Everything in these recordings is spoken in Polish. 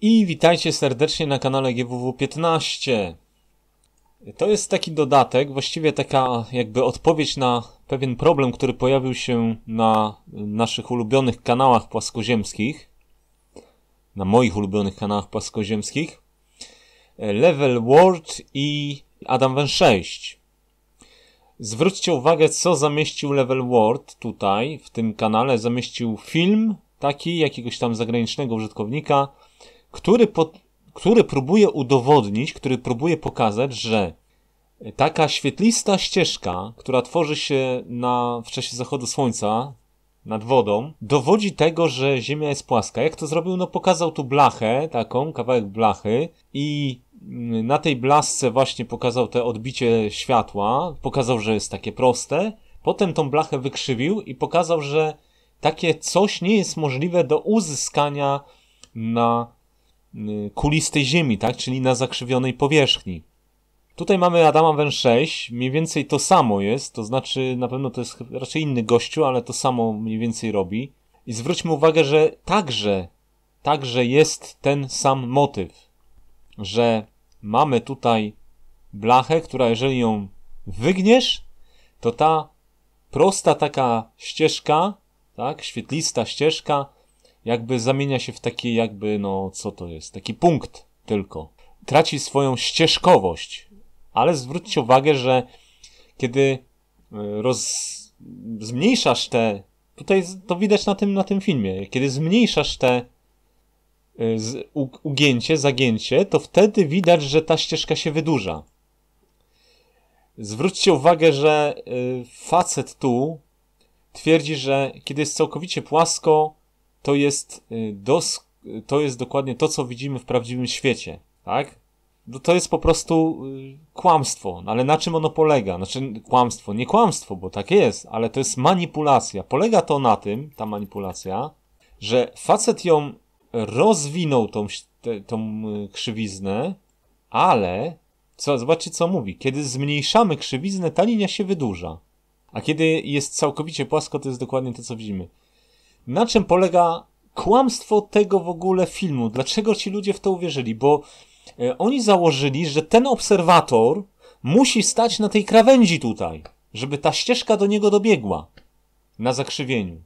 I witajcie serdecznie na kanale GWW15. To jest taki dodatek, właściwie taka jakby odpowiedź na pewien problem, który pojawił się na naszych ulubionych kanałach płaskoziemskich. Na moich ulubionych kanałach płaskoziemskich. Level World i Adam Wen 6. Zwróćcie uwagę, co zamieścił Level World tutaj, w tym kanale. Zamieścił film taki, jakiegoś tam zagranicznego użytkownika, który, po, który próbuje udowodnić, który próbuje pokazać, że taka świetlista ścieżka, która tworzy się na, w czasie zachodu słońca nad wodą, dowodzi tego, że Ziemia jest płaska. Jak to zrobił? No pokazał tu blachę, taką, kawałek blachy i mm, na tej blasce właśnie pokazał te odbicie światła, pokazał, że jest takie proste, potem tą blachę wykrzywił i pokazał, że takie coś nie jest możliwe do uzyskania na Y, kulistej ziemi, tak? czyli na zakrzywionej powierzchni. Tutaj mamy Adama Wen 6, mniej więcej to samo jest, to znaczy na pewno to jest raczej inny gościu, ale to samo mniej więcej robi. I zwróćmy uwagę, że także, także jest ten sam motyw, że mamy tutaj blachę, która jeżeli ją wygniesz, to ta prosta taka ścieżka, tak, świetlista ścieżka jakby zamienia się w taki jakby, no co to jest, taki punkt tylko. Traci swoją ścieżkowość, ale zwróćcie uwagę, że kiedy e, roz... zmniejszasz te, tutaj to widać na tym, na tym filmie, kiedy zmniejszasz te e, u, ugięcie, zagięcie, to wtedy widać, że ta ścieżka się wydłuża. Zwróćcie uwagę, że e, facet tu twierdzi, że kiedy jest całkowicie płasko, to jest, y, dos, to jest dokładnie to, co widzimy w prawdziwym świecie, tak? No to jest po prostu y, kłamstwo, no ale na czym ono polega? Znaczy kłamstwo, nie kłamstwo, bo tak jest, ale to jest manipulacja. Polega to na tym, ta manipulacja, że facet ją rozwinął tą, tą y, krzywiznę, ale co, zobaczcie co mówi. Kiedy zmniejszamy krzywiznę, ta linia się wydłuża. A kiedy jest całkowicie płasko, to jest dokładnie to, co widzimy na czym polega kłamstwo tego w ogóle filmu? Dlaczego ci ludzie w to uwierzyli? Bo e, oni założyli, że ten obserwator musi stać na tej krawędzi tutaj, żeby ta ścieżka do niego dobiegła na zakrzywieniu.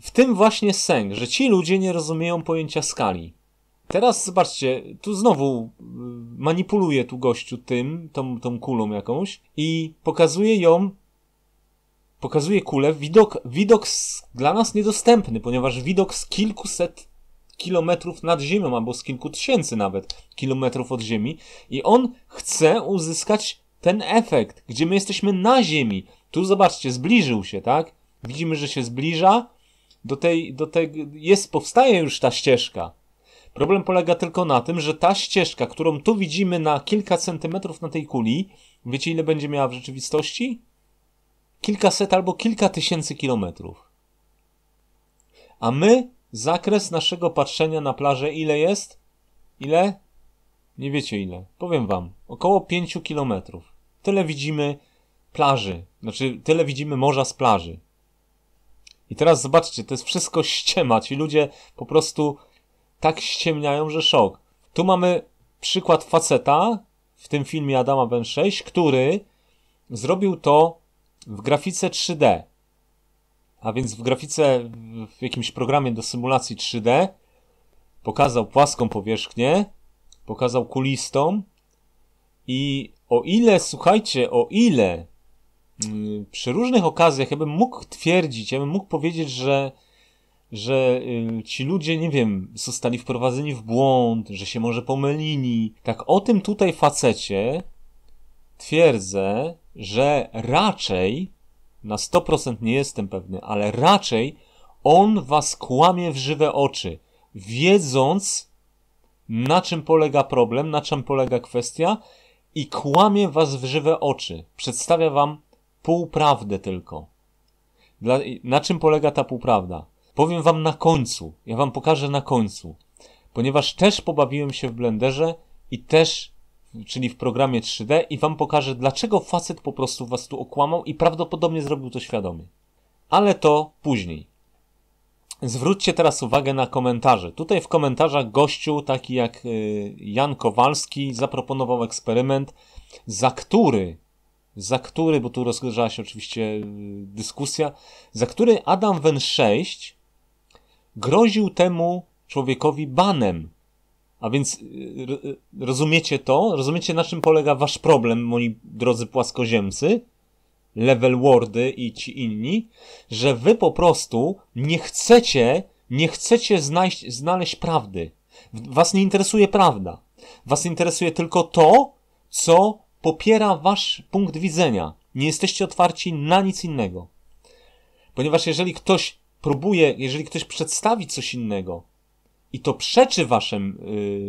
W tym właśnie sęk, że ci ludzie nie rozumieją pojęcia skali. Teraz zobaczcie, tu znowu y, manipuluje tu gościu tym, tą, tą kulą jakąś i pokazuje ją, pokazuje kulę, widok, widok dla nas niedostępny, ponieważ widok z kilkuset kilometrów nad ziemią, albo z kilku tysięcy nawet kilometrów od ziemi i on chce uzyskać ten efekt, gdzie my jesteśmy na ziemi. Tu zobaczcie, zbliżył się, tak? Widzimy, że się zbliża, do tej, do tej, jest, powstaje już ta ścieżka. Problem polega tylko na tym, że ta ścieżka, którą tu widzimy na kilka centymetrów na tej kuli, wiecie ile będzie miała w rzeczywistości? Kilkaset albo kilka tysięcy kilometrów. A my, zakres naszego patrzenia na plażę ile jest? Ile? Nie wiecie ile. Powiem wam. Około pięciu kilometrów. Tyle widzimy plaży. Znaczy, tyle widzimy morza z plaży. I teraz zobaczcie, to jest wszystko ściema. Ci ludzie po prostu tak ściemniają, że szok. Tu mamy przykład faceta w tym filmie Adama Ben 6, który zrobił to w grafice 3D. A więc w grafice, w jakimś programie do symulacji 3D pokazał płaską powierzchnię, pokazał kulistą, i o ile, słuchajcie, o ile Y, przy różnych okazjach ja bym mógł twierdzić, ja bym mógł powiedzieć, że, że y, ci ludzie, nie wiem, zostali wprowadzeni w błąd, że się może pomylili. Tak o tym tutaj facecie twierdzę, że raczej, na 100% nie jestem pewny, ale raczej on was kłamie w żywe oczy, wiedząc na czym polega problem, na czym polega kwestia i kłamie was w żywe oczy. Przedstawia wam półprawdę tylko. Dla, na czym polega ta półprawda? Powiem wam na końcu. Ja wam pokażę na końcu. Ponieważ też pobawiłem się w blenderze i też, czyli w programie 3D, i wam pokażę, dlaczego facet po prostu was tu okłamał i prawdopodobnie zrobił to świadomie. Ale to później. Zwróćcie teraz uwagę na komentarze. Tutaj w komentarzach gościu, taki jak y, Jan Kowalski, zaproponował eksperyment, za który za który, bo tu rozgryzała się oczywiście y, dyskusja, za który Adam Wen 6 groził temu człowiekowi banem. A więc y, y, rozumiecie to? Rozumiecie na czym polega wasz problem, moi drodzy płaskoziemcy? Level Wardy i ci inni, że wy po prostu nie chcecie, nie chcecie znaleźć, znaleźć prawdy. Was nie interesuje prawda. Was interesuje tylko to, co popiera wasz punkt widzenia. Nie jesteście otwarci na nic innego. Ponieważ jeżeli ktoś próbuje, jeżeli ktoś przedstawi coś innego i to przeczy waszym,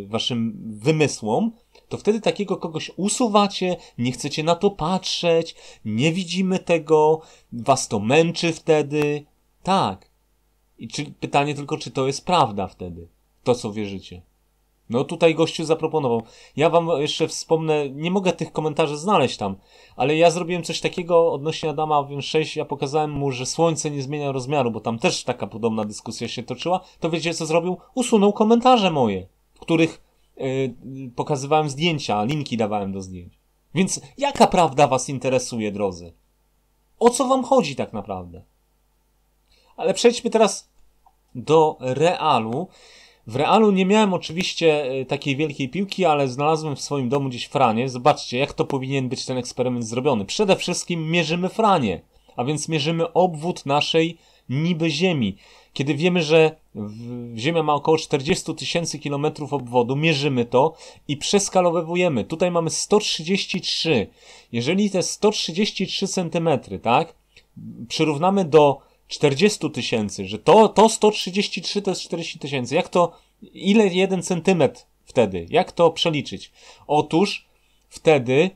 yy, waszym wymysłom, to wtedy takiego kogoś usuwacie, nie chcecie na to patrzeć, nie widzimy tego, was to męczy wtedy. Tak. I czy, pytanie tylko, czy to jest prawda wtedy, to co wierzycie. No tutaj gościu zaproponował. Ja wam jeszcze wspomnę, nie mogę tych komentarzy znaleźć tam, ale ja zrobiłem coś takiego odnośnie Adama Wiem 6, ja pokazałem mu, że słońce nie zmienia rozmiaru, bo tam też taka podobna dyskusja się toczyła. To wiecie co zrobił? Usunął komentarze moje, w których yy, pokazywałem zdjęcia, linki dawałem do zdjęć. Więc jaka prawda was interesuje, drodzy? O co wam chodzi tak naprawdę? Ale przejdźmy teraz do realu. W Realu nie miałem oczywiście e, takiej wielkiej piłki, ale znalazłem w swoim domu gdzieś franie. Zobaczcie, jak to powinien być ten eksperyment zrobiony. Przede wszystkim mierzymy franie, a więc mierzymy obwód naszej niby Ziemi. Kiedy wiemy, że Ziemia ma około 40 tysięcy kilometrów obwodu, mierzymy to i przeskalowujemy. Tutaj mamy 133. Jeżeli te 133 centymetry, tak, przyrównamy do 40 tysięcy, że to, to 133 to jest 40 tysięcy. Jak to, ile jeden centymetr wtedy? Jak to przeliczyć? Otóż wtedy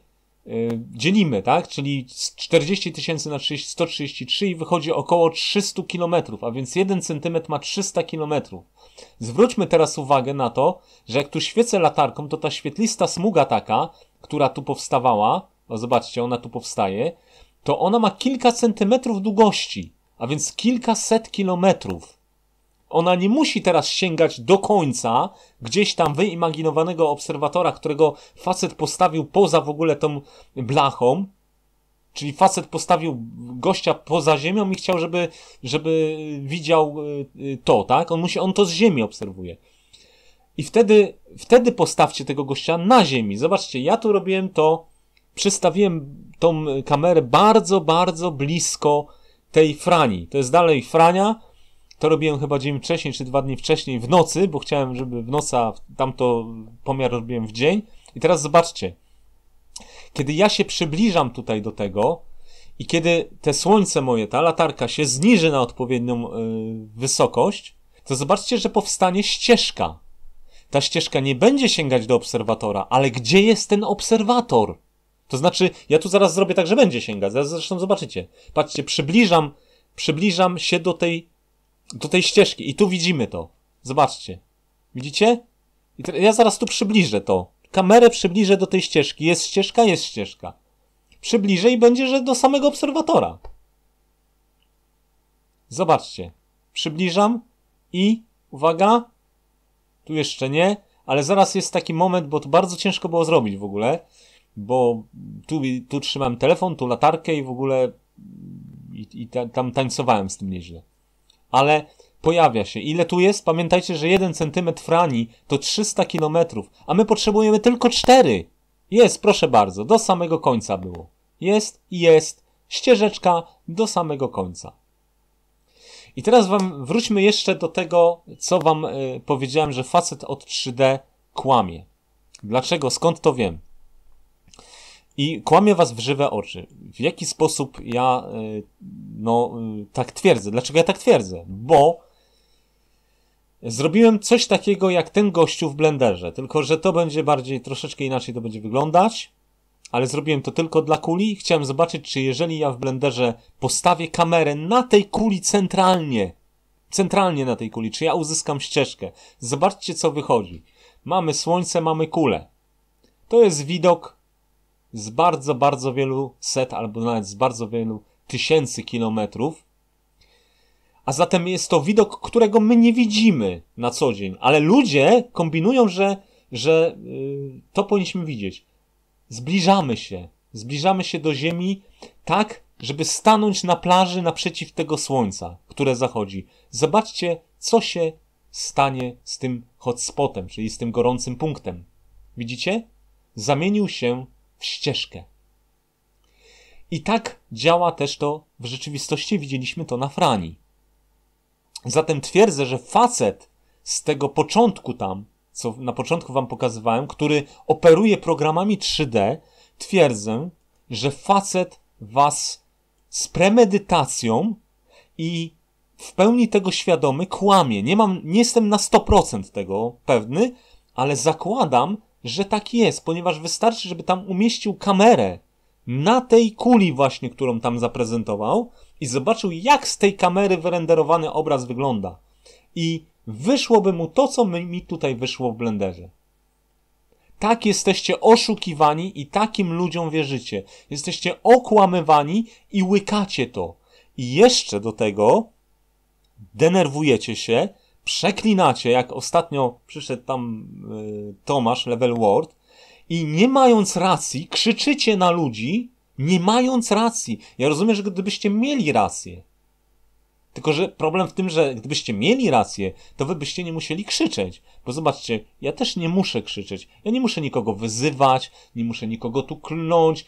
yy, dzielimy, tak? Czyli 40 tysięcy na 30, 133 i wychodzi około 300 kilometrów, a więc jeden centymetr ma 300 kilometrów. Zwróćmy teraz uwagę na to, że jak tu świecę latarką, to ta świetlista smuga taka, która tu powstawała, o zobaczcie, ona tu powstaje, to ona ma kilka centymetrów długości a więc kilkaset kilometrów. Ona nie musi teraz sięgać do końca gdzieś tam wyimaginowanego obserwatora, którego facet postawił poza w ogóle tą blachą, Czyli facet postawił gościa poza ziemią i chciał, żeby, żeby widział e, e, to, tak? On, musi, on to z ziemi obserwuje. I wtedy, wtedy postawcie tego gościa na ziemi. Zobaczcie, ja tu robiłem to, przystawiłem tą kamerę bardzo, bardzo blisko tej frani. To jest dalej frania. To robiłem chyba dzień wcześniej, czy dwa dni wcześniej, w nocy, bo chciałem, żeby w noca tamto pomiar robiłem w dzień. I teraz zobaczcie. Kiedy ja się przybliżam tutaj do tego i kiedy te słońce moje, ta latarka się zniży na odpowiednią yy, wysokość, to zobaczcie, że powstanie ścieżka. Ta ścieżka nie będzie sięgać do obserwatora, ale gdzie jest ten obserwator? To znaczy, ja tu zaraz zrobię tak, że będzie sięgać. zresztą zobaczycie. Patrzcie, przybliżam, przybliżam się do tej, do tej ścieżki i tu widzimy to. Zobaczcie. Widzicie? I te, ja zaraz tu przybliżę to. Kamerę przybliżę do tej ścieżki. Jest ścieżka, jest ścieżka. Przybliżę i będzie, że do samego obserwatora. Zobaczcie. Przybliżam i uwaga. Tu jeszcze nie, ale zaraz jest taki moment, bo to bardzo ciężko było zrobić w ogóle bo tu, tu trzymałem telefon, tu latarkę i w ogóle i, i ta, tam tańcowałem z tym nieźle. Ale pojawia się. Ile tu jest? Pamiętajcie, że 1 cm frani to 300 km, a my potrzebujemy tylko 4. Jest, proszę bardzo, do samego końca było. Jest i jest. Ścieżeczka do samego końca. I teraz wam wróćmy jeszcze do tego, co wam y, powiedziałem, że facet od 3D kłamie. Dlaczego? Skąd to wiem? I kłamie was w żywe oczy. W jaki sposób ja e, no, e, tak twierdzę? Dlaczego ja tak twierdzę? Bo zrobiłem coś takiego jak ten gościu w blenderze, tylko że to będzie bardziej troszeczkę inaczej to będzie wyglądać, ale zrobiłem to tylko dla kuli. Chciałem zobaczyć, czy jeżeli ja w blenderze postawię kamerę na tej kuli centralnie, centralnie na tej kuli, czy ja uzyskam ścieżkę. Zobaczcie, co wychodzi. Mamy słońce, mamy kulę. To jest widok z bardzo, bardzo wielu set albo nawet z bardzo wielu tysięcy kilometrów. A zatem jest to widok, którego my nie widzimy na co dzień, ale ludzie kombinują, że, że yy, to powinniśmy widzieć. Zbliżamy się, zbliżamy się do Ziemi tak, żeby stanąć na plaży naprzeciw tego słońca, które zachodzi. Zobaczcie, co się stanie z tym hotspotem, czyli z tym gorącym punktem. Widzicie? Zamienił się w ścieżkę. I tak działa też to w rzeczywistości, widzieliśmy to na Frani. Zatem twierdzę, że facet z tego początku tam, co na początku wam pokazywałem, który operuje programami 3D, twierdzę, że facet was z premedytacją i w pełni tego świadomy kłamie. Nie, mam, nie jestem na 100% tego pewny, ale zakładam, że tak jest, ponieważ wystarczy, żeby tam umieścił kamerę na tej kuli właśnie, którą tam zaprezentował i zobaczył, jak z tej kamery wyrenderowany obraz wygląda. I wyszłoby mu to, co mi tutaj wyszło w Blenderze. Tak jesteście oszukiwani i takim ludziom wierzycie. Jesteście okłamywani i łykacie to. I jeszcze do tego denerwujecie się, przeklinacie, jak ostatnio przyszedł tam y, Tomasz Level Ward i nie mając racji krzyczycie na ludzi, nie mając racji. Ja rozumiem, że gdybyście mieli rację, tylko, że problem w tym, że gdybyście mieli rację, to wy byście nie musieli krzyczeć. Bo zobaczcie, ja też nie muszę krzyczeć. Ja nie muszę nikogo wyzywać, nie muszę nikogo tu klnąć,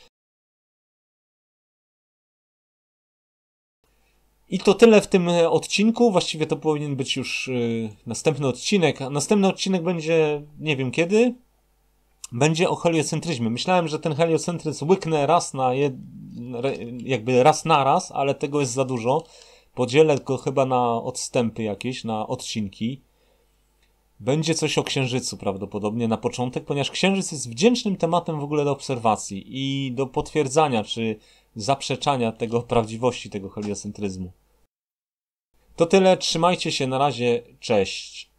I to tyle w tym e, odcinku. Właściwie to powinien być już e, następny odcinek. A następny odcinek będzie, nie wiem kiedy, będzie o heliocentryzmie. Myślałem, że ten heliocentryzm łyknę raz na jed... jakby raz na raz, ale tego jest za dużo. Podzielę go chyba na odstępy jakieś, na odcinki. Będzie coś o Księżycu prawdopodobnie na początek, ponieważ Księżyc jest wdzięcznym tematem w ogóle do obserwacji i do potwierdzania, czy zaprzeczania tego prawdziwości tego heliocentryzmu. To tyle, trzymajcie się, na razie, cześć.